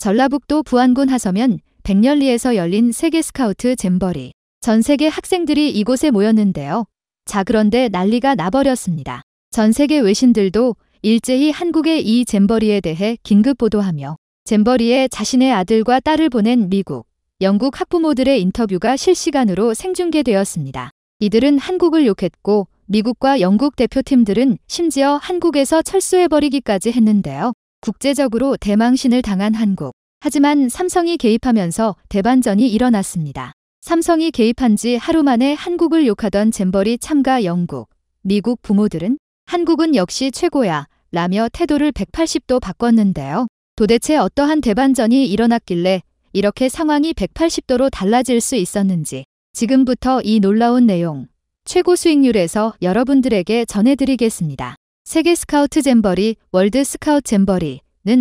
전라북도 부안군 하서면 백년리에서 열린 세계 스카우트 잼버리. 전 세계 학생들이 이곳에 모였는데요. 자 그런데 난리가 나버렸습니다. 전 세계 외신들도 일제히 한국의 이 잼버리에 대해 긴급 보도하며 잼버리에 자신의 아들과 딸을 보낸 미국, 영국 학부모들의 인터뷰가 실시간으로 생중계되었습니다. 이들은 한국을 욕했고 미국과 영국 대표팀들은 심지어 한국에서 철수해버리기까지 했는데요. 국제적으로 대망신을 당한 한국. 하지만 삼성이 개입하면서 대반전이 일어났습니다. 삼성이 개입한 지 하루 만에 한국을 욕하던 잼버리 참가 영국, 미국 부모들은 한국은 역시 최고야 라며 태도를 180도 바꿨는데요. 도대체 어떠한 대반전이 일어났길래 이렇게 상황이 180도로 달라질 수 있었는지 지금부터 이 놀라운 내용 최고 수익률에서 여러분들에게 전해드리겠습니다. 세계 스카우트 잼버리 월드 스카우트 잼버리는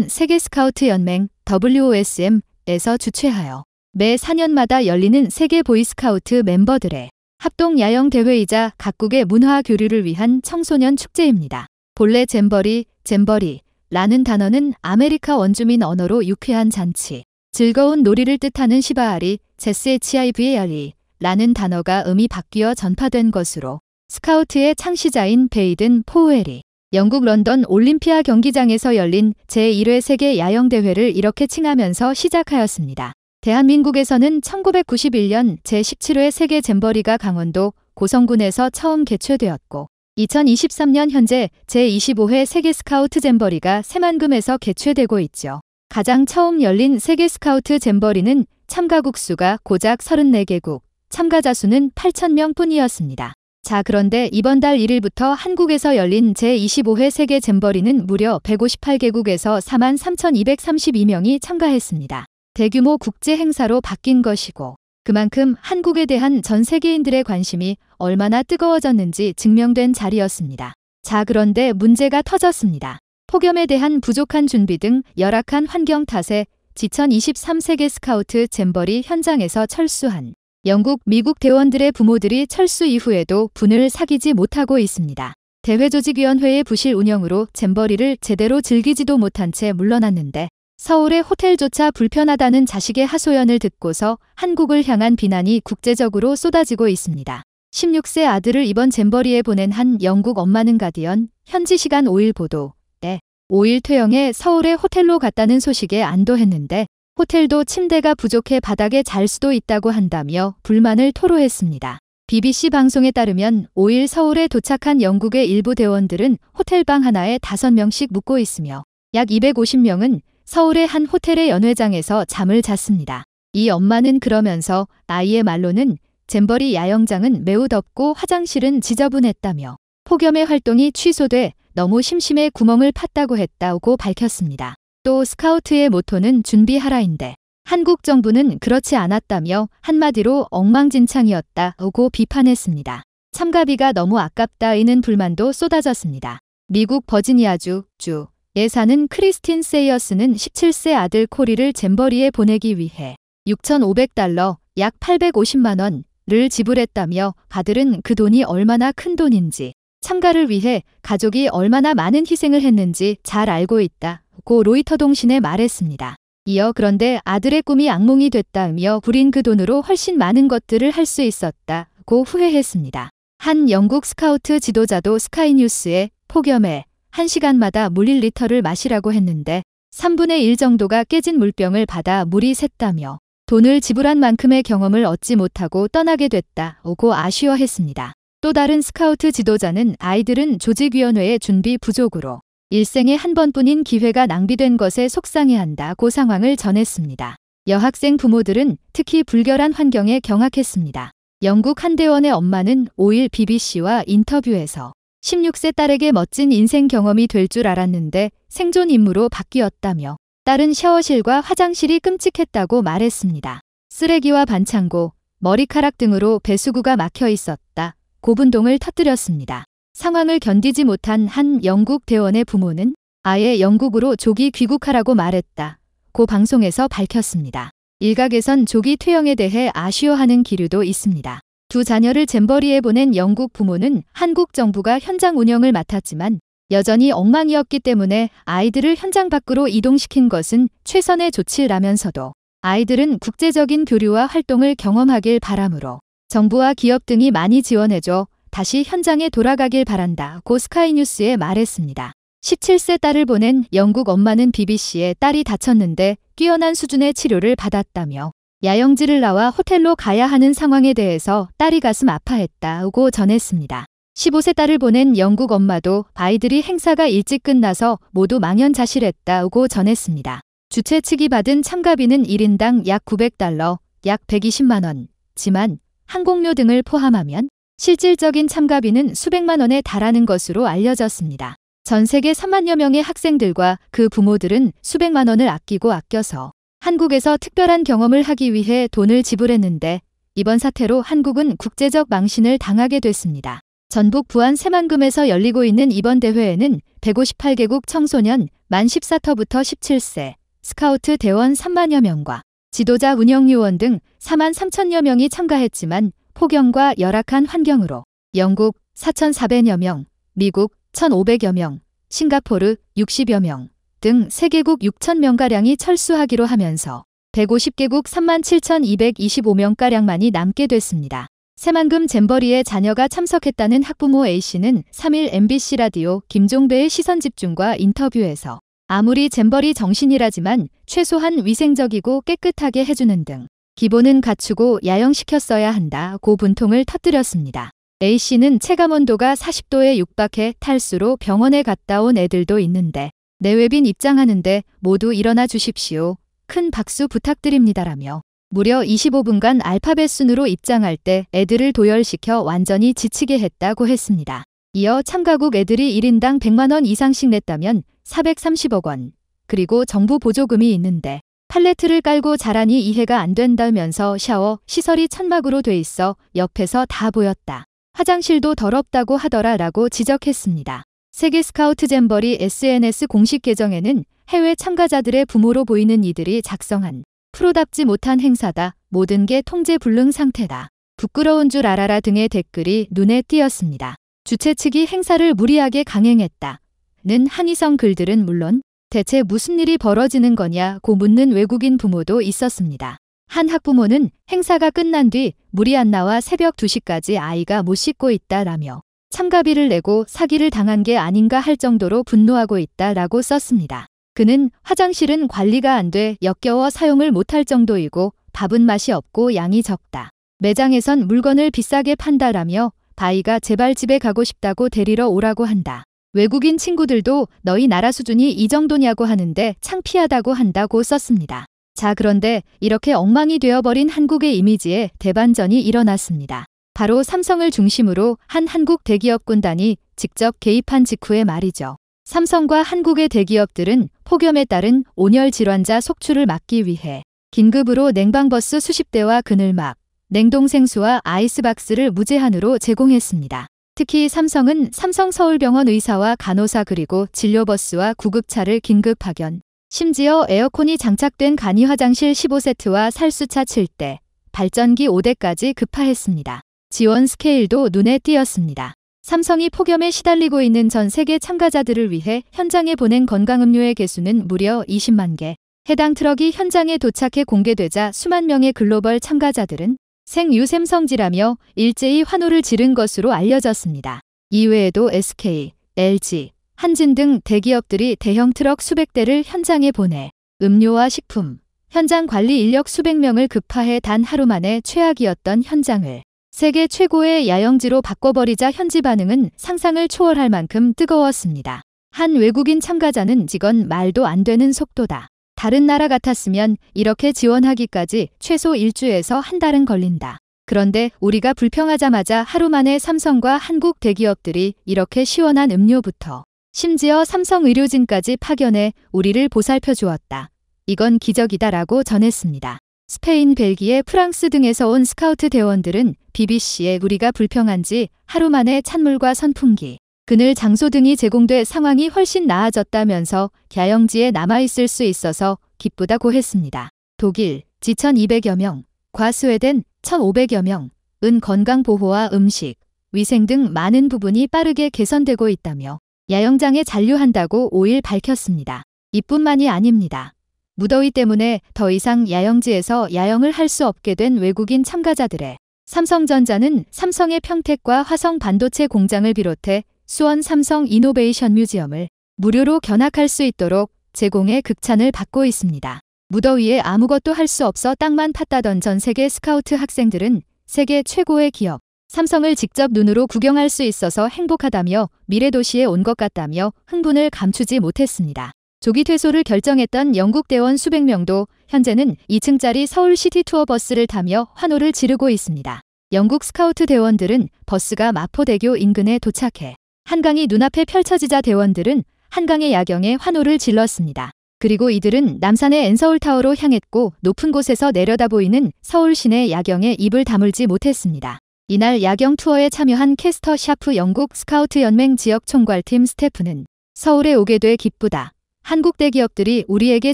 세계 스카우트 연맹 WOSM에서 주최하여 매 4년마다 열리는 세계 보이스카우트 멤버들의 합동 야영 대회이자 각국의 문화 교류를 위한 청소년 축제입니다. 본래 잼버리, 잼버리라는 단어는 아메리카 원주민 언어로 유쾌한 잔치, 즐거운 놀이를 뜻하는 시바아리, 제스HIVAR이라는 단어가 음이 바뀌어 전파된 것으로 스카우트의 창시자인 베이든 포웰이 영국 런던 올림피아 경기장에서 열린 제1회 세계 야영대회를 이렇게 칭하면서 시작하였습니다. 대한민국에서는 1991년 제17회 세계 잼버리가 강원도 고성군에서 처음 개최되었고 2023년 현재 제25회 세계 스카우트 잼버리가 새만금에서 개최되고 있죠. 가장 처음 열린 세계 스카우트 잼버리는 참가국 수가 고작 34개국, 참가자 수는 8,000명 뿐이었습니다. 자 그런데 이번 달 1일부터 한국에서 열린 제25회 세계 잼버리는 무려 158개국에서 4만 3,232명이 참가했습니다. 대규모 국제 행사로 바뀐 것이고 그만큼 한국에 대한 전 세계인들의 관심이 얼마나 뜨거워졌는지 증명된 자리였습니다. 자 그런데 문제가 터졌습니다. 폭염에 대한 부족한 준비 등 열악한 환경 탓에 지천 23세계 스카우트 잼버리 현장에서 철수한 영국, 미국 대원들의 부모들이 철수 이후에도 분을 사귀지 못하고 있습니다. 대회조직위원회의 부실 운영으로 잼버리를 제대로 즐기지도 못한 채 물러났는데 서울의 호텔조차 불편하다는 자식의 하소연을 듣고서 한국을 향한 비난이 국제적으로 쏟아지고 있습니다. 16세 아들을 이번 잼버리에 보낸 한 영국 엄마는 가디언 현지 시간 5일 보도 때 5일 퇴영해 서울의 호텔로 갔다는 소식에 안도했는데 호텔도 침대가 부족해 바닥에 잘 수도 있다고 한다며 불만을 토로했습니다. BBC 방송에 따르면 5일 서울에 도착한 영국의 일부 대원들은 호텔방 하나에 5명씩 묵고 있으며 약 250명은 서울의 한 호텔의 연회장에서 잠을 잤습니다. 이 엄마는 그러면서 아이의 말로는 잼버리 야영장은 매우 덥고 화장실은 지저분했다며 폭염의 활동이 취소돼 너무 심심해 구멍을 팠다고 했다고 밝혔습니다. 또 스카우트의 모토는 준비하라인데 한국 정부는 그렇지 않았다며 한마디로 엉망진창이었다고 비판했습니다. 참가비가 너무 아깝다 이는 불만도 쏟아졌습니다. 미국 버지니아주 주 예사는 크리스틴 세이어스는 17세 아들 코리를 잼버리에 보내기 위해 6,500달러 약 850만 원을 지불했다며 가들은그 돈이 얼마나 큰 돈인지 참가를 위해 가족이 얼마나 많은 희생을 했는지 잘 알고 있다. 받고 로이터 동신에 말했습니다. 이어 그런데 아들의 꿈이 악몽이 됐다며 부린 그 돈으로 훨씬 많은 것들을 할 수 있었다고 후회했습니다. 한 영국 스카우트 지도자도 스카이뉴스에 폭염에 1시간마다 물일 리터를 마시라고 했는데 3분의 1 정도가 깨진 물병을 받아 물이 샜다며 돈을 지불한 만큼의 경험을 얻지 못하고 떠나게 됐다고 아쉬워했습니다. 또 다른 스카우트 지도자는 아이들은 조직위원회의 준비 부족으로 일생에 한 번뿐인 기회가 낭비된 것에 속상해한다 고 상황을 전했습니다. 여학생 부모들은 특히 불결한 환경에 경악했습니다. 영국 한대원의 엄마는 5일 BBC와 인터뷰에서 16세 딸에게 멋진 인생 경험이 될 줄 알았는데 생존 임무로 바뀌었다며 딸은 샤워실과 화장실이 끔찍했다고 말했습니다. 쓰레기와 반창고, 머리카락 등으로 배수구가 막혀 있었다. 고분동을 터뜨렸습니다. 상황을 견디지 못한 한 영국 대원의 부모는 아예 영국으로 조기 귀국하라고 말했다. 고 방송에서 밝혔습니다. 일각에선 조기 퇴영에 대해 아쉬워하는 기류도 있습니다. 두 자녀를 잼버리에 보낸 영국 부모는 한국 정부가 현장 운영을 맡았지만 여전히 엉망이었기 때문에 아이들을 현장 밖으로 이동시킨 것은 최선의 조치라면서도 아이들은 국제적인 교류와 활동을 경험하길 바라므로 정부와 기업 등이 많이 지원해줘 다시 현장에 돌아가길 바란다고 스카이뉴스에 말했습니다. 17세 딸을 보낸 영국 엄마는 BBC에 딸이 다쳤는데 뛰어난 수준의 치료를 받았다며 야영지를 나와 호텔로 가야 하는 상황에 대해서 딸이 가슴 아파했다고 전했습니다. 15세 딸을 보낸 영국 엄마도 아이들이 행사가 일찍 끝나서 모두 망연자실했다고 전했습니다. 주최 측이 받은 참가비는 1인당 약 900달러, 약 120만원, 지만 항공료 등을 포함하면 실질적인 참가비는 수백만 원에 달하는 것으로 알려졌습니다. 전 세계 3만여 명의 학생들과 그 부모들은 수백만 원을 아끼고 아껴서 한국에서 특별한 경험을 하기 위해 돈을 지불했는데 이번 사태로 한국은 국제적 망신을 당하게 됐습니다. 전북 부안 새만금에서 열리고 있는 이번 대회에는 158개국 청소년 만 14터부터 17세, 스카우트 대원 3만여 명과 지도자 운영요원 등 4만 3천여 명이 참가했지만 폭염과 열악한 환경으로 영국 4,400여 명, 미국 1,500여 명, 싱가포르 60여 명 등 세계국 6,000명가량이 철수하기로 하면서 150개국 37,225명가량만이 남게 됐습니다. 새만금 잼버리의 자녀가 참석했다는 학부모 A씨는 3일 MBC 라디오 김종배의 시선집중과 인터뷰에서 아무리 잼버리 정신이라지만 최소한 위생적이고 깨끗하게 해주는 등 기본은 갖추고 야영시켰어야 한다고 분통을 터뜨렸습니다. A씨는 체감온도가 40도에 육박해 탈수로 병원에 갔다 온 애들도 있는데 내외빈 입장하는데 모두 일어나 주십시오. 큰 박수 부탁드립니다라며 무려 25분간 알파벳 순으로 입장할 때 애들을 도열시켜 완전히 지치게 했다고 했습니다. 이어 참가국 애들이 1인당 100만원 이상씩 냈다면 430억 원, 그리고 정부 보조금이 있는데 팔레트를 깔고 자라니 이해가 안 된다면서 샤워, 시설이 천막으로 돼 있어 옆에서 다 보였다. 화장실도 더럽다고 하더라 라고 지적했습니다. 세계 스카우트 잼버리 SNS 공식 계정에는 해외 참가자들의 부모로 보이는 이들이 작성한 프로답지 못한 행사다. 모든 게 통제 불능 상태다. 부끄러운 줄 알아라 등의 댓글이 눈에 띄었습니다. 주최 측이 행사를 무리하게 강행했다. 는 한의성 글들은 물론 대체 무슨 일이 벌어지는 거냐고 묻는 외국인 부모도 있었습니다. 한 학부모는 행사가 끝난 뒤 물이 안 나와 새벽 2시까지 아이가 못 씻고 있다라며 참가비를 내고 사기를 당한 게 아닌가 할 정도로 분노하고 있다라고 썼습니다. 그는 화장실은 관리가 안 돼 역겨워 사용을 못할 정도이고 밥은 맛이 없고 양이 적다. 매장에선 물건을 비싸게 판다라며 바이가 제발 집에 가고 싶다고 데리러 오라고 한다. 외국인 친구들도 너희 나라 수준이 이 정도냐고 하는데 창피하다고 한다고 썼습니다. 자, 그런데 이렇게 엉망이 되어버린 한국의 이미지에 대반전이 일어났습니다. 바로 삼성을 중심으로 한 한국 대기업 군단이 직접 개입한 직후의 말이죠. 삼성과 한국의 대기업들은 폭염에 따른 온열 질환자 속출을 막기 위해 긴급으로 냉방버스 수십 대와 그늘막, 냉동생수와 아이스박스를 무제한으로 제공했습니다. 특히 삼성은 삼성서울병원 의사와 간호사 그리고 진료버스와 구급차를 긴급 파견. 심지어 에어컨이 장착된 간이 화장실 15세트와 살수차 7대, 발전기 5대까지 급파했습니다. 지원 스케일도 눈에 띄었습니다. 삼성이 폭염에 시달리고 있는 전 세계 참가자들을 위해 현장에 보낸 건강음료의 개수는 무려 20만 개. 해당 트럭이 현장에 도착해 공개되자 수만 명의 글로벌 참가자들은 생유샘성지라며 일제히 환호를 지른 것으로 알려졌습니다. 이외에도 SK, LG, 한진 등 대기업들이 대형 트럭 수백 대를 현장에 보내 음료와 식품, 현장 관리 인력 수백 명을 급파해 단 하루 만에 최악이었던 현장을 세계 최고의 야영지로 바꿔버리자 현지 반응은 상상을 초월할 만큼 뜨거웠습니다. 한 외국인 참가자는 직원 말도 안 되는 속도다. 다른 나라 같았으면 이렇게 지원하기까지 최소 일주에서한 달은 걸린다. 그런데 우리가 불평하자마자 하루 만에 삼성과 한국 대기업들이 이렇게 시원한 음료부터 심지어 삼성 의료진까지 파견해 우리를 보살펴 주었다. 이건 기적이다라고 전했습니다. 스페인, 벨기에, 프랑스 등에서 온 스카우트 대원들은 BBC에 우리가 불평한 지 하루 만에 찬물과 선풍기, 그늘 장소 등이 제공돼 상황이 훨씬 나아졌다면서 갸영지에 남아있을 수 있어서 기쁘다고 했습니다. 독일 지천 200여 명, 과 스웨덴 1,500여 명, 은 건강 보호와 음식, 위생 등 많은 부분이 빠르게 개선되고 있다며 야영장에 잔류한다고 5일 밝혔습니다. 이뿐만이 아닙니다. 무더위 때문에 더 이상 야영지에서 야영을 할 수 없게 된 외국인 참가자들의 삼성전자는 삼성의 평택과 화성 반도체 공장을 비롯해 수원 삼성 이노베이션 뮤지엄을 무료로 견학할 수 있도록 제공해 극찬을 받고 있습니다. 무더위에 아무것도 할 수 없어 땅만 팠다던 전 세계 스카우트 학생들은 세계 최고의 기업 삼성을 직접 눈으로 구경할 수 있어서 행복하다며 미래도시에 온 것 같다며 흥분을 감추지 못했습니다. 조기 퇴소를 결정했던 영국 대원 수백 명도 현재는 2층짜리 서울시티 투어 버스를 타며 환호를 지르고 있습니다. 영국 스카우트 대원들은 버스가 마포대교 인근에 도착해 한강이 눈앞에 펼쳐지자 대원들은 한강의 야경에 환호를 질렀습니다. 그리고 이들은 남산의 엔서울타워로 향했고 높은 곳에서 내려다 보이는 서울 시내 야경에 입을 다물지 못했습니다. 이날 야경 투어에 참여한 캐스터 샤프 영국 스카우트 연맹 지역 총괄팀 스태프는 서울에 오게 돼 기쁘다. 한국 대기업들이 우리에게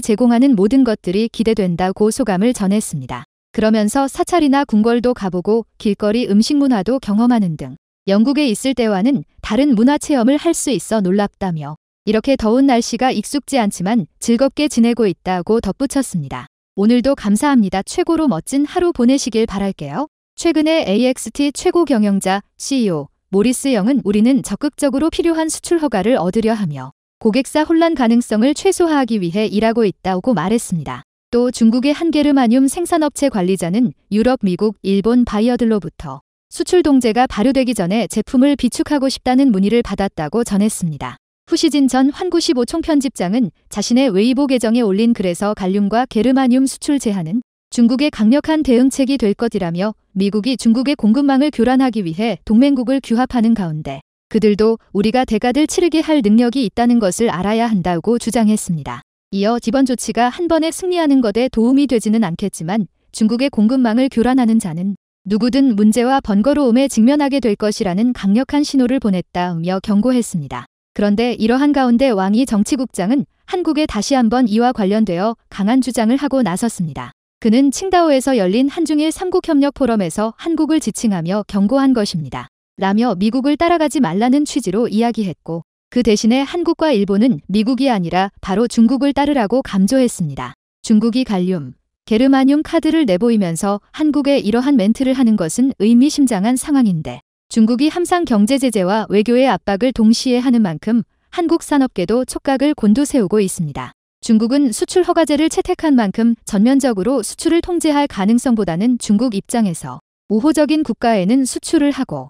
제공하는 모든 것들이 기대된다고 소감을 전했습니다. 그러면서 사찰이나 궁궐도 가보고 길거리 음식 문화도 경험하는 등 영국에 있을 때와는 다른 문화 체험을 할 수 있어 놀랍다며 이렇게 더운 날씨가 익숙지 않지만 즐겁게 지내고 있다고 덧붙였습니다. 오늘도 감사합니다. 최고로 멋진 하루 보내시길 바랄게요. 최근에 AXT 최고 경영자 CEO 모리스 영은 우리는 적극적으로 필요한 수출 허가를 얻으려 하며 고객사 혼란 가능성을 최소화하기 위해 일하고 있다고 말했습니다. 또 중국의 한게르마늄 생산업체 관리자는 유럽, 미국, 일본 바이어들로부터 수출 동제가 발효되기 전에 제품을 비축하고 싶다는 문의를 받았다고 전했습니다. 후시진 전환구시보 총편집장은 자신의 웨이보 계정에 올린 글에서 갈륨과 게르마늄 수출 제한은 중국의 강력한 대응책이 될 것이라며 미국이 중국의 공급망을 교란하기 위해 동맹국을 규합하는 가운데 그들도 우리가 대가를 치르게 할 능력이 있다는 것을 알아야 한다고 주장했습니다. 이어 이번 조치가 한 번에 승리하는 것에 도움이 되지는 않겠지만 중국의 공급망을 교란하는 자는 누구든 문제와 번거로움에 직면하게 될 것이라는 강력한 신호를 보냈다며 경고했습니다. 그런데 이러한 가운데 왕이 정치국장은 한국에 다시 한번 이와 관련되어 강한 주장을 하고 나섰습니다. 그는 칭다오에서 열린 한중일 삼국협력 포럼에서 한국을 지칭하며 경고한 것입니다. 라며 미국을 따라가지 말라는 취지로 이야기했고 그 대신에 한국과 일본은 미국이 아니라 바로 중국을 따르라고 강조했습니다 중국이 갈륨, 게르마늄 카드를 내보이면서 한국에 이러한 멘트를 하는 것은 의미심장한 상황인데 중국이 함상 경제 제재와 외교의 압박을 동시에 하는 만큼 한국 산업계도 촉각을 곤두세우고 있습니다. 중국은 수출 허가제를 채택한 만큼 전면적으로 수출을 통제할 가능성보다는 중국 입장에서 우호적인 국가에는 수출을 하고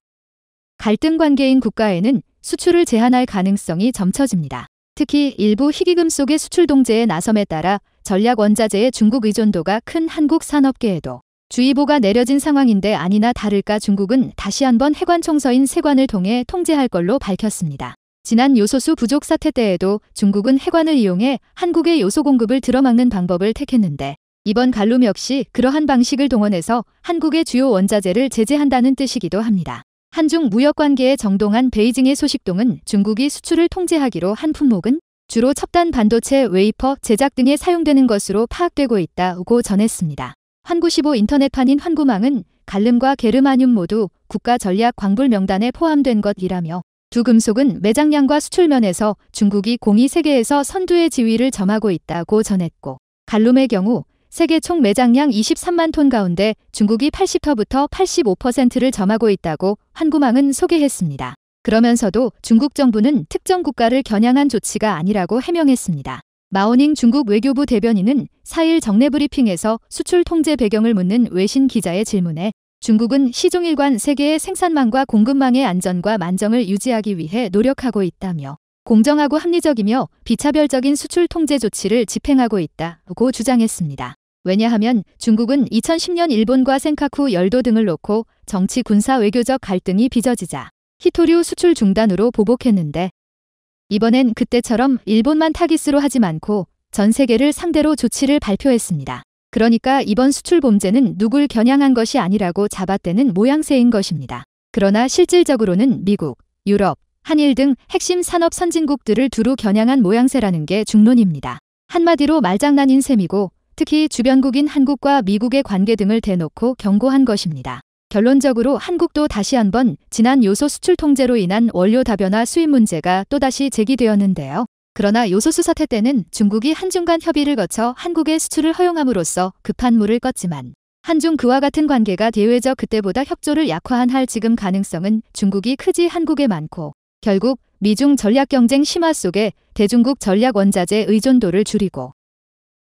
갈등 관계인 국가에는 수출을 제한할 가능성이 점쳐집니다. 특히 일부 희귀금속의 수출 동제에 나섬에 따라 전략 원자재의 중국 의존도가 큰 한국 산업계에도 주의보가 내려진 상황인데 아니나 다를까 중국은 다시 한번 해관 총서인 세관을 통해 통제할 걸로 밝혔습니다. 지난 요소수 부족 사태 때에도 중국은 해관을 이용해 한국의 요소 공급을 들어막는 방법을 택했는데 이번 갈룸 역시 그러한 방식을 동원해서 한국의 주요 원자재를 제재한다는 뜻이기도 합니다. 한중 무역 관계에 정동한 베이징의 소식동은 중국이 수출을 통제하기로 한 품목은 주로 첩단 반도체 웨이퍼 제작 등에 사용되는 것으로 파악되고 있다고 전했습니다. 환구15 인터넷판인 환구망은 갈름과 게르마늄 모두 국가 전략 광불 명단에 포함된 것이라며 두 금속은 매장량과 수출면에서 중국이 공이 세계에서 선두의 지위를 점하고 있다고 전했고 갈룸의 경우 세계 총 매장량 23만 톤 가운데 중국이 80%부터 85%를 점하고 있다고 한구망은 소개했습니다. 그러면서도 중국 정부는 특정 국가를 겨냥한 조치가 아니라고 해명했습니다. 마오닝 중국 외교부 대변인은 4일 정례 브리핑에서 수출 통제 배경을 묻는 외신 기자의 질문에 중국은 시종일관 세계의 생산망과 공급망의 안전과 만정을 유지하기 위해 노력하고 있다며 공정하고 합리적이며 비차별적인 수출 통제 조치를 집행하고 있다고 주장했습니다. 왜냐하면 중국은 2010년 일본과 센카쿠 열도 등을 놓고 정치 군사 외교적 갈등이 빚어지자 히토류 수출 중단으로 보복했는데 이번엔 그때처럼 일본만 타깃으로 하지 않고 전 세계를 상대로 조치를 발표했습니다. 그러니까 이번 수출 범죄는 누굴 겨냥한 것이 아니라고 잡아떼는 모양새인 것입니다. 그러나 실질적으로는 미국, 유럽, 한일 등 핵심 산업 선진국들을 두루 겨냥한 모양새라는 게 중론입니다. 한마디로 말장난인 셈이고 특히 주변국인 한국과 미국의 관계 등을 대놓고 경고한 것입니다. 결론적으로 한국도 다시 한번 지난 요소 수출 통제로 인한 원료 다변화 수입 문제가 또다시 제기되었는데요. 그러나 요소수 사태 때는 중국이 한중간 협의를 거쳐 한국의 수출을 허용함으로써 급한 물을 껐지만 한중 그와 같은 관계가 대외적 그때보다 협조를 약화한 할 지금 가능성은 중국이 크지 한국에 많고 결국 미중 전략 경쟁 심화 속에 대중국 전략 원자재 의존도를 줄이고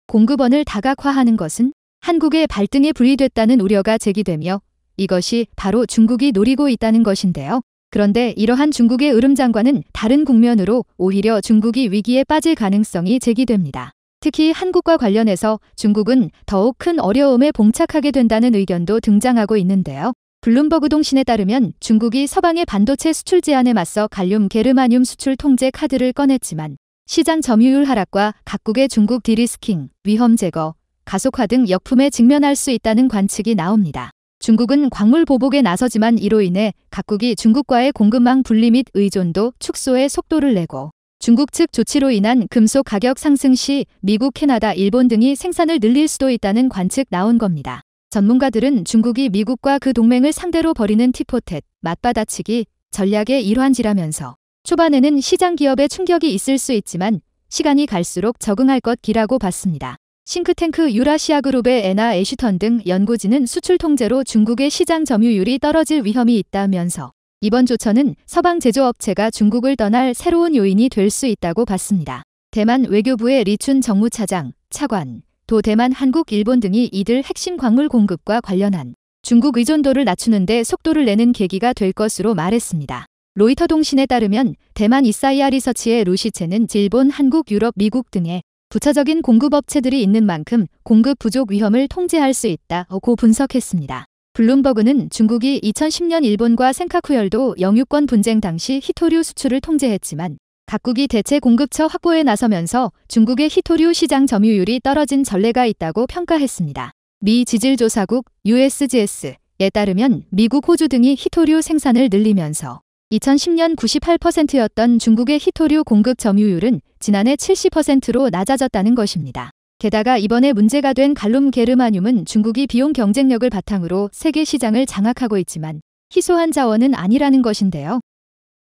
공급원을 다각화하는 것은 한국의 발등에 불이됐다는 우려가 제기되며 이것이 바로 중국이 노리고 있다는 것인데요. 그런데 이러한 중국의 으름장관은 다른 국면으로 오히려 중국이 위기에 빠질 가능성이 제기됩니다. 특히 한국과 관련해서 중국은 더욱 큰 어려움에 봉착하게 된다는 의견도 등장하고 있는데요. 블룸버그 동신에 따르면 중국이 서방의 반도체 수출 제한에 맞서 갈륨 게르마늄 수출 통제 카드를 꺼냈지만 시장 점유율 하락과 각국의 중국 디리스킹, 위험 제거, 가속화 등 역품에 직면할 수 있다는 관측이 나옵니다. 중국은 광물 보복에 나서지만 이로 인해 각국이 중국과의 공급망 분리 및 의존도 축소에 속도를 내고 중국 측 조치로 인한 금속 가격 상승 시 미국, 캐나다, 일본 등이 생산을 늘릴 수도 있다는 관측 나온 겁니다. 전문가들은 중국이 미국과 그 동맹을 상대로 벌이는 티포텟, 맞받아치기 전략의 일환지라면서 초반에는 시장 기업에 충격이 있을 수 있지만 시간이 갈수록 적응할 것기라고 봤습니다. 싱크탱크 유라시아 그룹의 에나 애슈턴등 연구진은 수출 통제로 중국의 시장 점유율이 떨어질 위험이 있다면서 이번 조처는 서방 제조업체가 중국을 떠날 새로운 요인이 될 수 있다고 봤습니다. 대만 외교부의 리춘 정무차장, 차관, 도 대만, 한국, 일본 등이 이들 핵심 광물 공급과 관련한 중국 의존도를 낮추는데 속도를 내는 계기가 될 것으로 말했습니다. 로이터 동신에 따르면 대만 이사이아 리서치의 루시체는 일본, 한국, 유럽, 미국 등의 부차적인 공급업체들이 있는 만큼 공급 부족 위험을 통제할 수 있다고 분석했습니다. 블룸버그는 중국이 2010년 일본과 센카쿠열도 영유권 분쟁 당시 히토류 수출을 통제했지만 각국이 대체 공급처 확보에 나서면서 중국의 히토류 시장 점유율이 떨어진 전례가 있다고 평가했습니다. 미 지질조사국 USGS에 따르면 미국, 호주 등이 히토류 생산을 늘리면서 2010년 98%였던 중국의 히토류 공급 점유율은 지난해 70%로 낮아졌다는 것입니다. 게다가 이번에 문제가 된 갈룸 게르마늄은 중국이 비용 경쟁력을 바탕으로 세계 시장을 장악하고 있지만 희소한 자원은 아니라는 것인데요.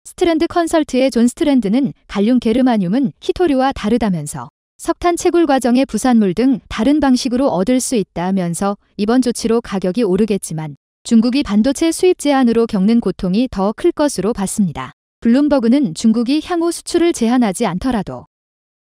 스트랜드 컨설트의 존 스트랜드는 갈륨 게르마늄은 히토류와 다르다면서 석탄 채굴 과정의 부산물 등 다른 방식으로 얻을 수 있다면서 이번 조치로 가격이 오르겠지만 중국이 반도체 수입 제한으로 겪는 고통이 더 클 것으로 봤습니다. 블룸버그는 중국이 향후 수출을 제한하지 않더라도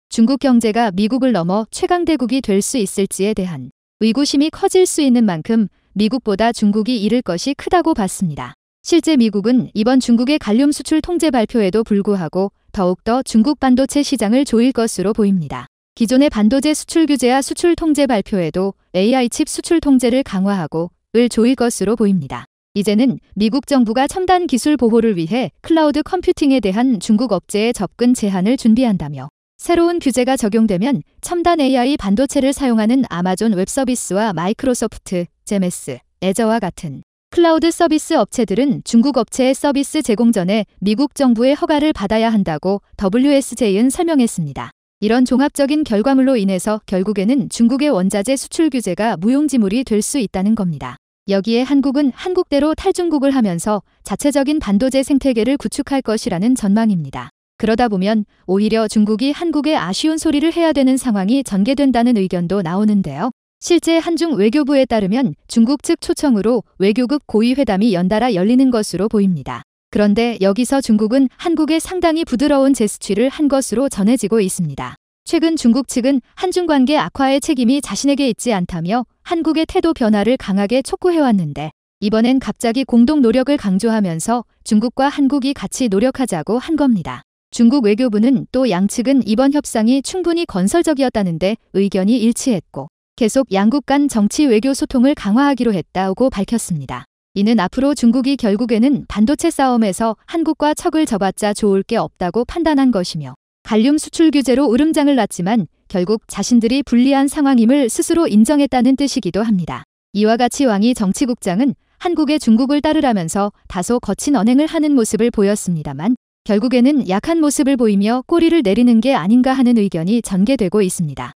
중국 경제가 미국을 넘어 최강대국이 될 수 있을지에 대한 의구심이 커질 수 있는 만큼 미국보다 중국이 잃을 것이 크다고 봤습니다. 실제 미국은 이번 중국의 갈륨 수출 통제 발표에도 불구하고 더욱더 중국 반도체 시장을 조일 것으로 보입니다. 기존의 반도체 수출 규제와 수출 통제 발표에도 AI 칩 수출 통제를 강화하고 을 조일 것으로 보입니다. 이제는 미국 정부가 첨단 기술 보호를 위해 클라우드 컴퓨팅에 대한 중국 업체의 접근 제한을 준비한다며 새로운 규제가 적용되면 첨단 AI 반도체를 사용하는 아마존 웹 서비스와 마이크로소프트, 제메스, 애저와 같은 클라우드 서비스 업체들은 중국 업체의 서비스 제공 전에 미국 정부의 허가를 받아야 한다고 WSJ은 설명했습니다. 이런 종합적인 결과물로 인해서 결국에는 중국의 원자재 수출 규제가 무용지물이 될 수 있다는 겁니다. 여기에 한국은 한국대로 탈중국을 하면서 자체적인 반도제 생태계를 구축할 것이라는 전망입니다. 그러다 보면 오히려 중국이 한국에 아쉬운 소리를 해야 되는 상황이 전개된다는 의견도 나오는데요. 실제 한중 외교부에 따르면 중국 측 초청으로 외교급 고위회담이 연달아 열리는 것으로 보입니다. 그런데 여기서 중국은 한국에 상당히 부드러운 제스취를한 것으로 전해지고 있습니다. 최근 중국 측은 한중 관계 악화의 책임이 자신에게 있지 않다며 한국의 태도 변화를 강하게 촉구해왔는데 이번엔 갑자기 공동 노력을 강조하면서 중국과 한국이 같이 노력하자고 한 겁니다. 중국 외교부는 또 양측은 이번 협상이 충분히 건설적이었다는데 의견이 일치했고 계속 양국 간 정치 외교 소통을 강화하기로 했다고 밝혔습니다. 이는 앞으로 중국이 결국에는 반도체 싸움에서 한국과 척을 접었자 좋을 게 없다고 판단한 것이며 갈륨 수출 규제로 으름장을 놨지만 결국 자신들이 불리한 상황임을 스스로 인정했다는 뜻이기도 합니다. 이와 같이 왕이 정치국장은 한국의 중국을 따르라면서 다소 거친 언행을 하는 모습을 보였습니다만 결국에는 약한 모습을 보이며 꼬리를 내리는 게 아닌가 하는 의견이 전개되고 있습니다.